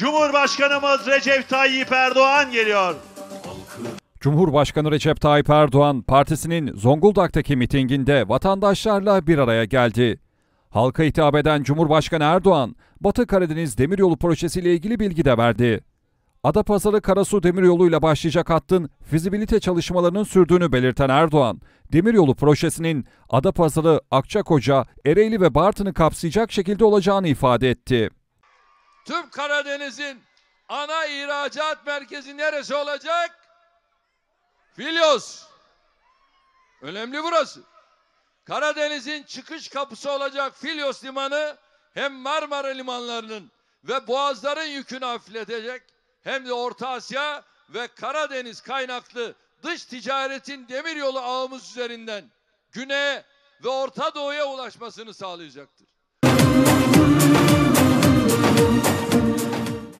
Cumhurbaşkanımız Recep Tayyip Erdoğan geliyor. Cumhurbaşkanı Recep Tayyip Erdoğan partisinin Zonguldak'taki mitinginde vatandaşlarla bir araya geldi. Halka hitap eden Cumhurbaşkanı Erdoğan, Batı Karadeniz Demiryolu Projesi ile ilgili bilgi de verdi. Adapazarı Karasu Demiryolu ile başlayacak hattın fizibilite çalışmalarının sürdüğünü belirten Erdoğan, Demiryolu projesinin Adapazarı, Akçakoca, Ereğli ve Bartın'ı kapsayacak şekilde olacağını ifade etti tüm Karadeniz'in ana ihracat merkezi neresi olacak? Filyos. Önemli burası. Karadeniz'in çıkış kapısı olacak Filyos Limanı hem Marmara limanlarının ve boğazların yükünü hafifletecek hem de Orta Asya ve Karadeniz kaynaklı dış ticaretin demiryolu ağımız üzerinden güneye ve Orta Doğu'ya ulaşmasını sağlayacaktır.